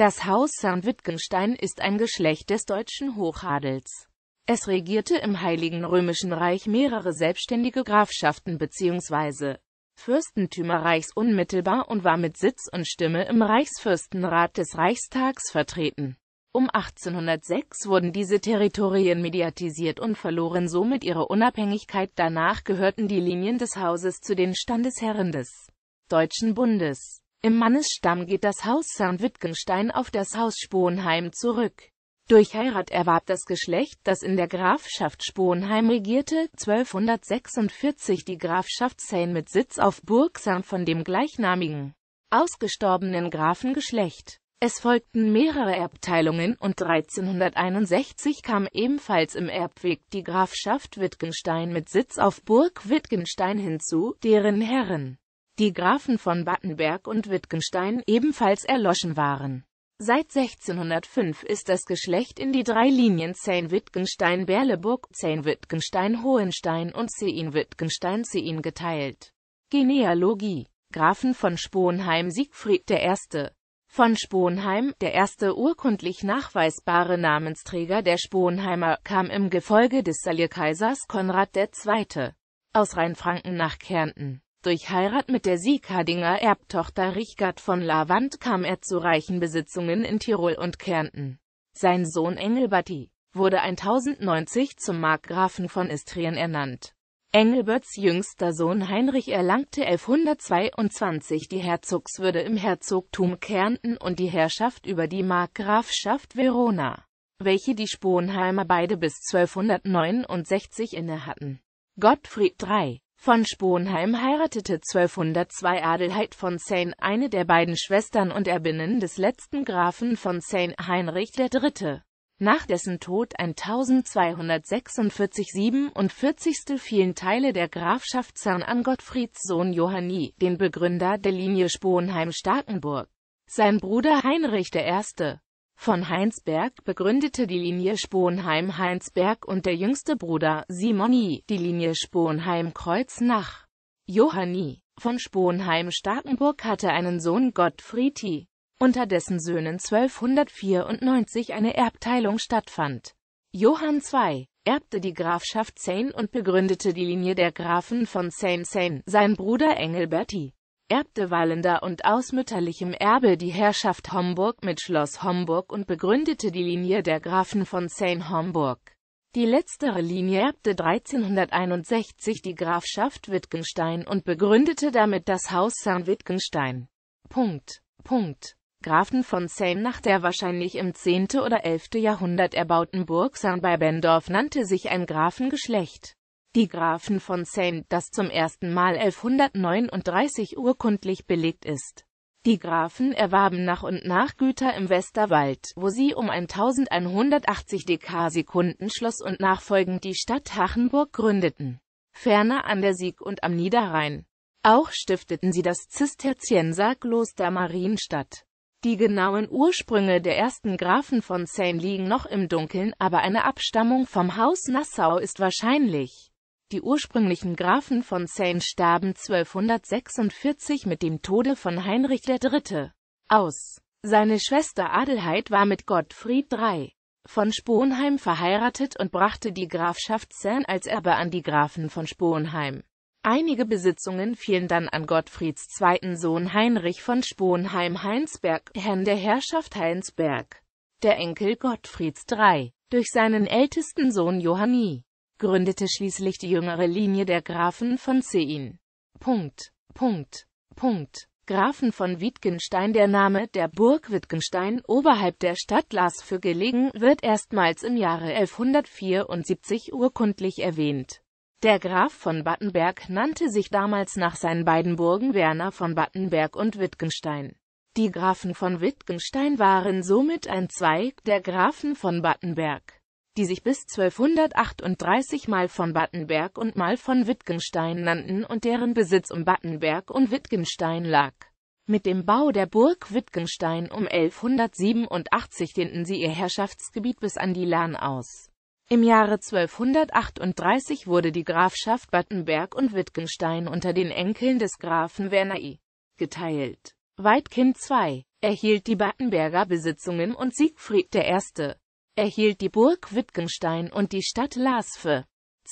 Das Haus Sand-Wittgenstein ist ein Geschlecht des deutschen Hochadels. Es regierte im Heiligen Römischen Reich mehrere selbstständige Grafschaften bzw. Fürstentümerreichs unmittelbar und war mit Sitz und Stimme im Reichsfürstenrat des Reichstags vertreten. Um 1806 wurden diese Territorien mediatisiert und verloren somit ihre Unabhängigkeit. Danach gehörten die Linien des Hauses zu den Standesherren des Deutschen Bundes. Im Mannesstamm geht das Haus Saint-Wittgenstein auf das Haus Sponheim zurück. Durch Heirat erwarb das Geschlecht, das in der Grafschaft Sponheim regierte, 1246 die Grafschaft Sain mit Sitz auf Burg Saint von dem gleichnamigen, ausgestorbenen Grafengeschlecht. Es folgten mehrere Erbteilungen und 1361 kam ebenfalls im Erbweg die Grafschaft Wittgenstein mit Sitz auf Burg Wittgenstein hinzu, deren Herren die Grafen von Battenberg und Wittgenstein ebenfalls erloschen waren. Seit 1605 ist das Geschlecht in die drei Linien Zeyn-Wittgenstein-Berleburg, Zeyn-Wittgenstein-Hohenstein und Zeyn-Wittgenstein-Zeyn geteilt. Genealogie Grafen von Sponheim Siegfried I. Von Sponheim, der erste urkundlich nachweisbare Namensträger der Sponheimer, kam im Gefolge des Salierkaisers Konrad II. aus Rheinfranken nach Kärnten. Durch Heirat mit der Sieghardiner Erbtochter Richard von Lavant kam er zu reichen Besitzungen in Tirol und Kärnten. Sein Sohn Engelberti wurde 1090 zum Markgrafen von Istrien ernannt. Engelberts jüngster Sohn Heinrich erlangte 1122 die Herzogswürde im Herzogtum Kärnten und die Herrschaft über die Markgrafschaft Verona, welche die Sponheimer beide bis 1269 innehatten. Gottfried III. Von Sponheim heiratete 1202 Adelheid von Sayn, eine der beiden Schwestern und Erbinnen des letzten Grafen von Sayn, Heinrich III. Nach dessen Tod 1246 47 fielen Teile der Grafschaft Zern an Gottfrieds Sohn Johanni, den Begründer der Linie Sponheim-Starkenburg. Sein Bruder Heinrich I von Heinsberg begründete die Linie Sponheim-Heinsberg und der jüngste Bruder, Simoni, die Linie Sponheim-Kreuznach. Johanni von Sponheim-Starkenburg hatte einen Sohn Gottfriedi, unter dessen Söhnen 1294 eine Erbteilung stattfand. Johann II erbte die Grafschaft Seine und begründete die Linie der Grafen von Seine-Seine, sein Bruder Engelberti erbte Wallender und aus mütterlichem Erbe die Herrschaft Homburg mit Schloss Homburg und begründete die Linie der Grafen von Sayn-Homburg. Die letztere Linie erbte 1361 die Grafschaft Wittgenstein und begründete damit das Haus St. Wittgenstein. Punkt. Punkt. Grafen von Sayn nach der wahrscheinlich im 10. oder 11. Jahrhundert erbauten Burg St. bei Bendorf nannte sich ein Grafengeschlecht. Die Grafen von Saint, das zum ersten Mal 1139 urkundlich belegt ist. Die Grafen erwarben nach und nach Güter im Westerwald, wo sie um 1180 Dekarsekunden schloss und nachfolgend die Stadt Hachenburg gründeten. Ferner an der Sieg und am Niederrhein. Auch stifteten sie das Zisterzienserkloster Marienstadt. Die genauen Ursprünge der ersten Grafen von Sayn liegen noch im Dunkeln, aber eine Abstammung vom Haus Nassau ist wahrscheinlich. Die ursprünglichen Grafen von Sayn starben 1246 mit dem Tode von Heinrich III. aus. Seine Schwester Adelheid war mit Gottfried III. von Sponheim verheiratet und brachte die Grafschaft Sayn als Erbe an die Grafen von Sponheim. Einige Besitzungen fielen dann an Gottfrieds zweiten Sohn Heinrich von Sponheim-Heinsberg, Herrn der Herrschaft Heinsberg, der Enkel Gottfrieds III., durch seinen ältesten Sohn Johanni gründete schließlich die jüngere Linie der Grafen von Zein. Punkt. Punkt. Punkt. Grafen von Wittgenstein Der Name der Burg Wittgenstein oberhalb der Stadt Lars für gelegen wird erstmals im Jahre 1174 urkundlich erwähnt. Der Graf von Battenberg nannte sich damals nach seinen beiden Burgen Werner von Battenberg und Wittgenstein. Die Grafen von Wittgenstein waren somit ein Zweig der Grafen von Battenberg die sich bis 1238 mal von Battenberg und mal von Wittgenstein nannten und deren Besitz um Battenberg und Wittgenstein lag. Mit dem Bau der Burg Wittgenstein um 1187 dehnten sie ihr Herrschaftsgebiet bis an die Lahn aus. Im Jahre 1238 wurde die Grafschaft Battenberg und Wittgenstein unter den Enkeln des Grafen Werner I. geteilt. Weidkind II. erhielt die Battenberger Besitzungen und Siegfried I erhielt die Burg Wittgenstein und die Stadt Lasfe.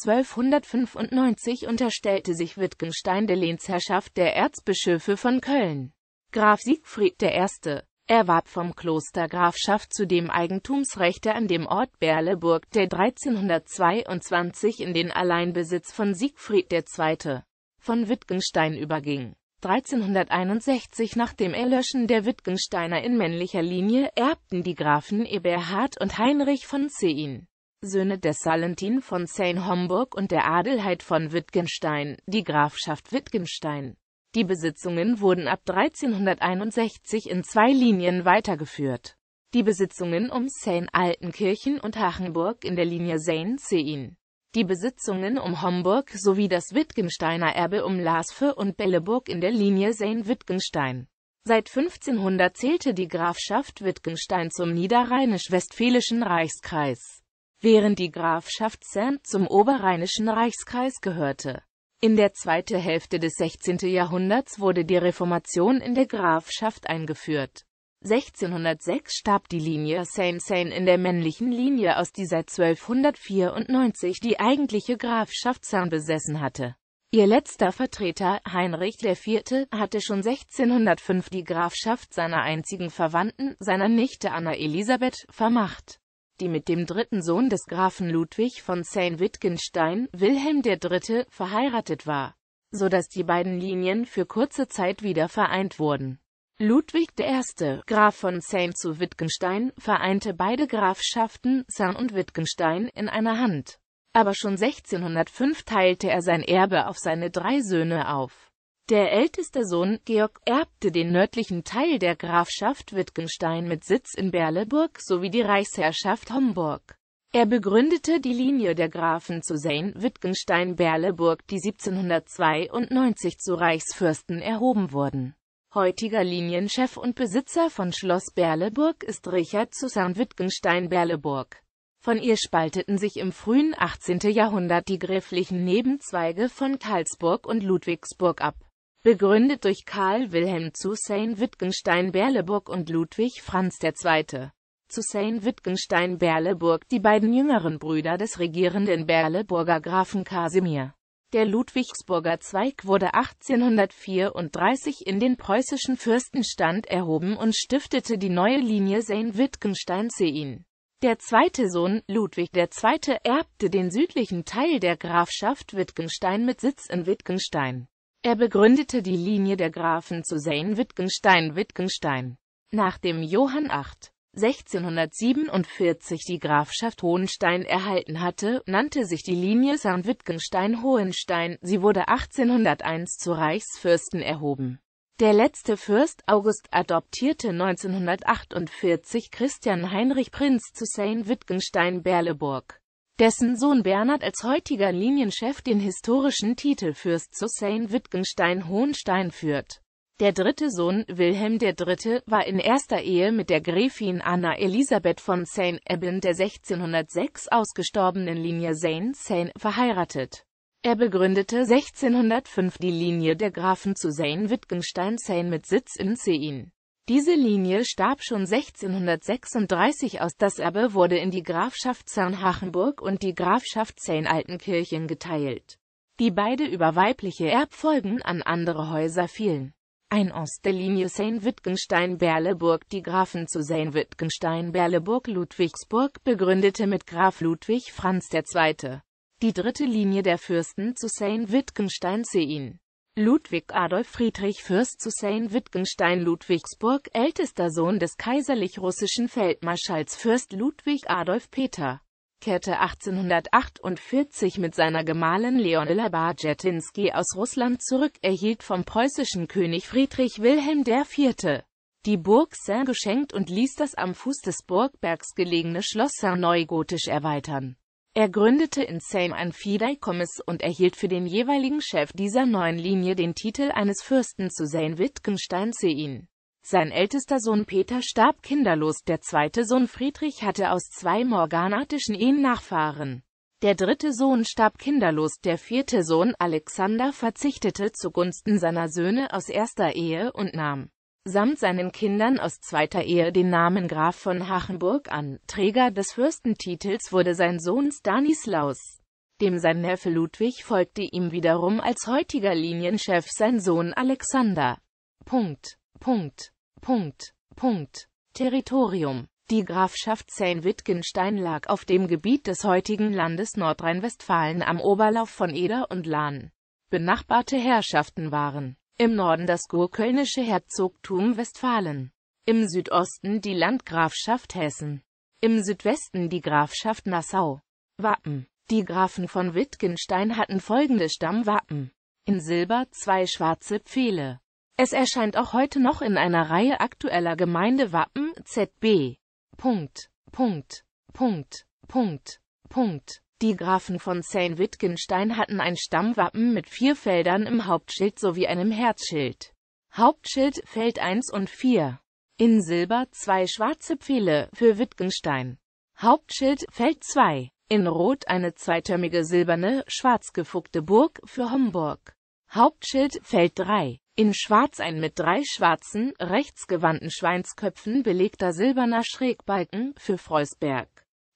1295 unterstellte sich Wittgenstein der Lehnsherrschaft der Erzbischöfe von Köln. Graf Siegfried I. erwarb vom Kloster Grafschaft zudem Eigentumsrechte an dem Ort Berleburg, der 1322 in den Alleinbesitz von Siegfried II. von Wittgenstein überging. 1361 nach dem Erlöschen der Wittgensteiner in männlicher Linie erbten die Grafen Eberhard und Heinrich von Zeyn, Söhne des Salentin von sein homburg und der Adelheid von Wittgenstein, die Grafschaft Wittgenstein. Die Besitzungen wurden ab 1361 in zwei Linien weitergeführt. Die Besitzungen um sein altenkirchen und Hachenburg in der Linie sein zeyn die Besitzungen um Homburg sowie das Wittgensteiner Erbe um Laasve und Belleburg in der Linie sein wittgenstein Seit 1500 zählte die Grafschaft Wittgenstein zum niederrheinisch-westfälischen Reichskreis, während die Grafschaft Sayn zum oberrheinischen Reichskreis gehörte. In der zweiten Hälfte des 16. Jahrhunderts wurde die Reformation in der Grafschaft eingeführt 1606 starb die Linie saint saint in der männlichen Linie aus, die seit 1294 die eigentliche Grafschaft Saint besessen hatte. Ihr letzter Vertreter, Heinrich IV., hatte schon 1605 die Grafschaft seiner einzigen Verwandten, seiner Nichte Anna Elisabeth, vermacht, die mit dem dritten Sohn des Grafen Ludwig von saint wittgenstein Wilhelm III., verheiratet war, so dass die beiden Linien für kurze Zeit wieder vereint wurden. Ludwig I., Graf von Sayn zu Wittgenstein, vereinte beide Grafschaften Sayn und Wittgenstein in einer Hand. Aber schon 1605 teilte er sein Erbe auf seine drei Söhne auf. Der älteste Sohn, Georg, erbte den nördlichen Teil der Grafschaft Wittgenstein mit Sitz in Berleburg sowie die Reichsherrschaft Homburg. Er begründete die Linie der Grafen zu Sayn, Wittgenstein, Berleburg, die 1792 zu Reichsfürsten erhoben wurden. Heutiger Linienchef und Besitzer von Schloss Berleburg ist Richard Susanne Wittgenstein-Berleburg. Von ihr spalteten sich im frühen 18. Jahrhundert die gräflichen Nebenzweige von Karlsburg und Ludwigsburg ab. Begründet durch Karl Wilhelm Zussein Wittgenstein-Berleburg und Ludwig Franz II. Zussein Wittgenstein-Berleburg, die beiden jüngeren Brüder des regierenden Berleburger Grafen Kasimir. Der Ludwigsburger Zweig wurde 1834 in den preußischen Fürstenstand erhoben und stiftete die neue Linie sein wittgenstein sein Der zweite Sohn, Ludwig II., erbte den südlichen Teil der Grafschaft Wittgenstein mit Sitz in Wittgenstein. Er begründete die Linie der Grafen zu sein wittgenstein wittgenstein Nach dem Johann VIII. 1647 die Grafschaft Hohenstein erhalten hatte, nannte sich die Linie Sayn-Wittgenstein-Hohenstein, sie wurde 1801 zu Reichsfürsten erhoben. Der letzte Fürst August adoptierte 1948 Christian Heinrich Prinz zu Sayn-Wittgenstein-Berleburg, dessen Sohn Bernhard als heutiger Linienchef den historischen Titel Fürst zu Sayn-Wittgenstein-Hohenstein führt der dritte Sohn, Wilhelm III., war in erster Ehe mit der Gräfin Anna Elisabeth von Sayn, Ebben der 1606 ausgestorbenen Linie Sayn-Sayn, verheiratet. Er begründete 1605 die Linie der Grafen zu Sayn-Wittgenstein-Sayn mit Sitz in Zein. Diese Linie starb schon 1636 aus, das Erbe wurde in die Grafschaft Sayn-Hachenburg und die Grafschaft Sayn-Altenkirchen geteilt, die beide über weibliche Erbfolgen an andere Häuser fielen ein aus der Linie Sayn-Wittgenstein-Berleburg. Die Grafen zu sein wittgenstein berleburg Ludwigsburg begründete mit Graf Ludwig Franz II. die dritte Linie der Fürsten zu sein wittgenstein sein Ludwig Adolf Friedrich Fürst zu sein wittgenstein Ludwigsburg, ältester Sohn des kaiserlich-russischen Feldmarschalls Fürst Ludwig Adolf Peter kehrte 1848 mit seiner Gemahlin Leonela Bajetynski aus Russland zurück, erhielt vom preußischen König Friedrich Wilhelm IV. die Burg Saint geschenkt und ließ das am Fuß des Burgbergs gelegene Schloss Saint neugotisch erweitern. Er gründete in Saint ein Fideikommiss und erhielt für den jeweiligen Chef dieser neuen Linie den Titel eines Fürsten zu Saint wittgenstein zein sein ältester Sohn Peter starb kinderlos, der zweite Sohn Friedrich hatte aus zwei morganatischen Ehen Nachfahren. Der dritte Sohn starb kinderlos, der vierte Sohn Alexander verzichtete zugunsten seiner Söhne aus erster Ehe und nahm samt seinen Kindern aus zweiter Ehe den Namen Graf von Hachenburg an. Träger des Fürstentitels wurde sein Sohn Stanislaus, dem sein Neffe Ludwig folgte ihm wiederum als heutiger Linienchef sein Sohn Alexander. Punkt. Punkt. Punkt. Punkt. Territorium Die Grafschaft Sayn-Wittgenstein lag auf dem Gebiet des heutigen Landes Nordrhein-Westfalen am Oberlauf von Eder und Lahn. Benachbarte Herrschaften waren im Norden das kurkölnische Herzogtum Westfalen, im Südosten die Landgrafschaft Hessen, im Südwesten die Grafschaft Nassau. Wappen Die Grafen von Wittgenstein hatten folgende Stammwappen. In Silber zwei schwarze Pfähle, es erscheint auch heute noch in einer Reihe aktueller Gemeindewappen ZB. Punkt, Punkt, Punkt, Punkt, Punkt. Die Grafen von Saint Wittgenstein hatten ein Stammwappen mit vier Feldern im Hauptschild sowie einem Herzschild. Hauptschild Feld 1 und 4. In Silber zwei schwarze Pfähle für Wittgenstein. Hauptschild Feld 2. In Rot eine zweitürmige silberne, schwarz gefuckte Burg für Homburg. Hauptschild Feld 3. In Schwarz ein mit drei schwarzen, rechtsgewandten Schweinsköpfen belegter silberner Schrägbalken für Freusberg.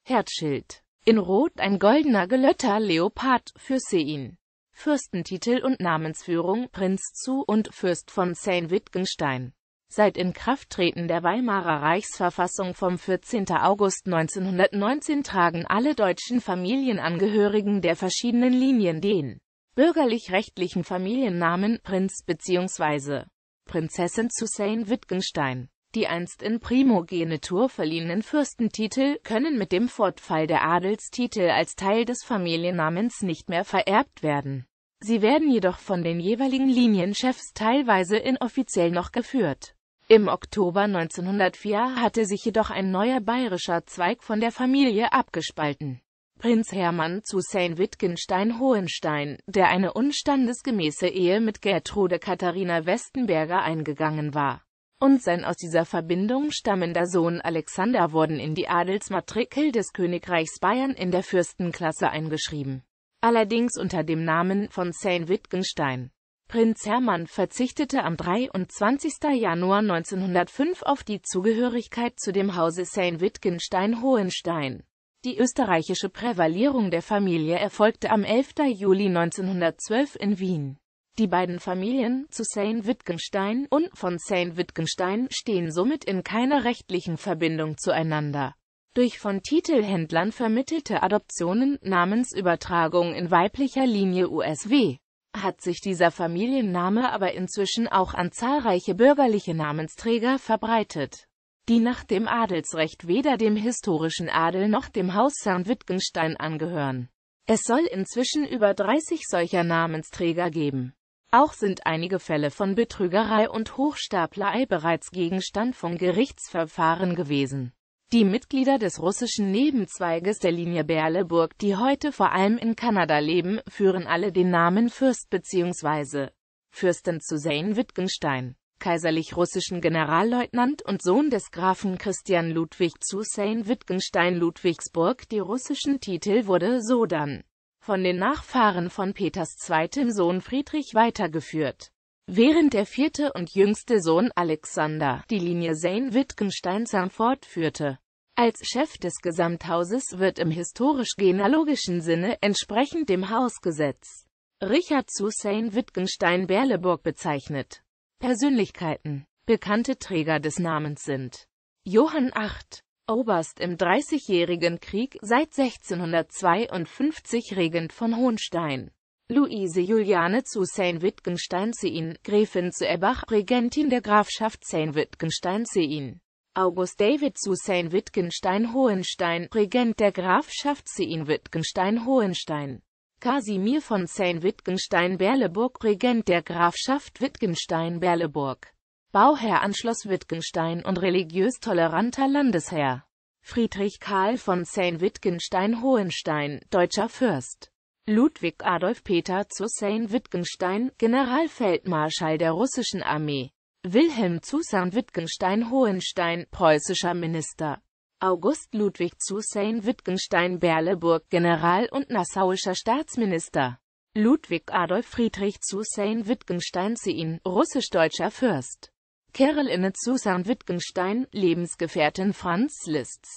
Herzschild. In Rot ein goldener Gelötter Leopard für Sein. Fürstentitel und Namensführung Prinz zu und Fürst von Sayn-Wittgenstein. Seit Inkrafttreten der Weimarer Reichsverfassung vom 14. August 1919 tragen alle deutschen Familienangehörigen der verschiedenen Linien den bürgerlich-rechtlichen Familiennamen Prinz bzw. Prinzessin Susanne Wittgenstein. Die einst in Primogenitur verliehenen Fürstentitel können mit dem Fortfall der Adelstitel als Teil des Familiennamens nicht mehr vererbt werden. Sie werden jedoch von den jeweiligen Linienchefs teilweise inoffiziell noch geführt. Im Oktober 1904 hatte sich jedoch ein neuer bayerischer Zweig von der Familie abgespalten. Prinz Hermann zu Saint wittgenstein hohenstein der eine unstandesgemäße Ehe mit Gertrude Katharina Westenberger eingegangen war, und sein aus dieser Verbindung stammender Sohn Alexander wurden in die Adelsmatrikel des Königreichs Bayern in der Fürstenklasse eingeschrieben, allerdings unter dem Namen von Saint wittgenstein Prinz Hermann verzichtete am 23. Januar 1905 auf die Zugehörigkeit zu dem Hause Saint wittgenstein hohenstein die österreichische Prävalierung der Familie erfolgte am 11. Juli 1912 in Wien. Die beiden Familien, zu Sayn-Wittgenstein und von Sayn-Wittgenstein, stehen somit in keiner rechtlichen Verbindung zueinander. Durch von Titelhändlern vermittelte Adoptionen, Namensübertragung in weiblicher Linie USW, hat sich dieser Familienname aber inzwischen auch an zahlreiche bürgerliche Namensträger verbreitet die nach dem Adelsrecht weder dem historischen Adel noch dem Hausherrn Wittgenstein angehören. Es soll inzwischen über 30 solcher Namensträger geben. Auch sind einige Fälle von Betrügerei und Hochstaplerei bereits Gegenstand von Gerichtsverfahren gewesen. Die Mitglieder des russischen Nebenzweiges der Linie Berleburg, die heute vor allem in Kanada leben, führen alle den Namen Fürst bzw. Fürsten zu Zane Wittgenstein kaiserlich-russischen Generalleutnant und Sohn des Grafen Christian Ludwig zu Wittgenstein Ludwigsburg. Die russischen Titel wurde so dann von den Nachfahren von Peters zweitem Sohn Friedrich weitergeführt. Während der vierte und jüngste Sohn Alexander die Linie Sayn-Wittgenstein-Sam fortführte. Als Chef des Gesamthauses wird im historisch-genealogischen Sinne entsprechend dem Hausgesetz Richard Zusein wittgenstein berleburg bezeichnet. Persönlichkeiten Bekannte Träger des Namens sind Johann VIII, Oberst im Dreißigjährigen Krieg, seit 1652 Regent von Hohenstein, Luise Juliane zu Sayn-Wittgenstein-Zein, Gräfin zu Ebbach, Regentin der Grafschaft Sayn-Wittgenstein-Zein, August David zu Sayn-Wittgenstein-Hohenstein, Regent der Grafschaft Zein-Wittgenstein-Hohenstein. Kasimir von Sayn-Wittgenstein-Berleburg, Regent der Grafschaft Wittgenstein-Berleburg, Bauherr an Schloss Wittgenstein und religiös toleranter Landesherr. Friedrich Karl von Sayn-Wittgenstein-Hohenstein, deutscher Fürst. Ludwig Adolf Peter zu Sayn-Wittgenstein, Generalfeldmarschall der russischen Armee. Wilhelm zu Sayn-Wittgenstein-Hohenstein, preußischer Minister. August Ludwig zu Sein Wittgenstein Berleburg General und nassauischer Staatsminister. Ludwig Adolf Friedrich zu Sein Wittgenstein Zin, russisch-deutscher Fürst. Kerl inne Susan Wittgenstein, Lebensgefährtin Franz Liszt.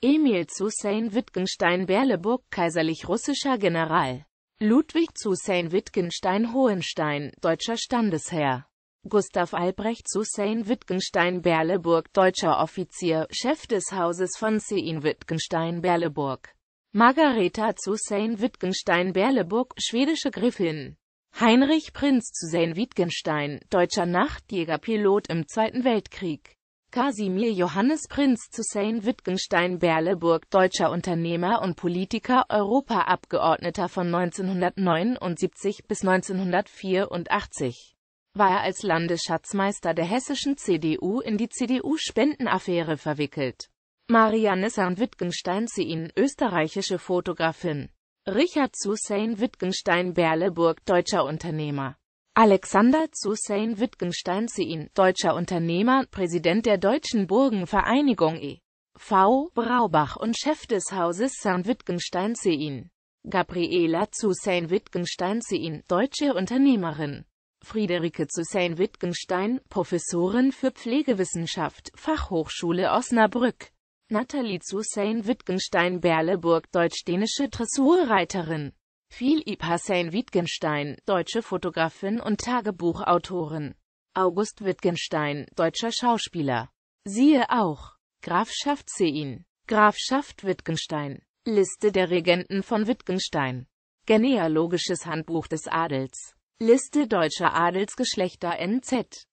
Emil Zusein Wittgenstein Berleburg, kaiserlich russischer General. Ludwig Zusein Wittgenstein Hohenstein, deutscher Standesherr. Gustav Albrecht Sussein Wittgenstein-Berleburg Deutscher Offizier, Chef des Hauses von Sein Wittgenstein-Berleburg Margareta Sussein Wittgenstein-Berleburg, schwedische Griffin Heinrich Prinz Sussein Wittgenstein, deutscher Nachtjägerpilot im Zweiten Weltkrieg Kasimir Johannes Prinz Sussein Wittgenstein-Berleburg, deutscher Unternehmer und Politiker, Europaabgeordneter von 1979 bis 1984 war er als Landesschatzmeister der hessischen CDU in die CDU-Spendenaffäre verwickelt. Marianne Sand-Wittgenstein-Zehn, österreichische Fotografin. Richard Sussein Wittgenstein Berleburg, deutscher Unternehmer. Alexander Sussein Wittgenstein Zehn, deutscher Unternehmer, Präsident der Deutschen Burgenvereinigung e. V. Braubach und Chef des Hauses Saint Wittgenstein Zehn. Gabriela Sussein Wittgenstein Zehn, deutsche Unternehmerin. Friederike Zussein Wittgenstein, Professorin für Pflegewissenschaft, Fachhochschule Osnabrück. Nathalie Zussein Wittgenstein Berleburg, deutsch-dänische Dressurreiterin. Philipp Hassein Wittgenstein, deutsche Fotografin und Tagebuchautorin. August Wittgenstein, deutscher Schauspieler. Siehe auch Grafschaft Sein. Grafschaft Wittgenstein, Liste der Regenten von Wittgenstein, Genealogisches Handbuch des Adels Liste deutscher Adelsgeschlechter NZ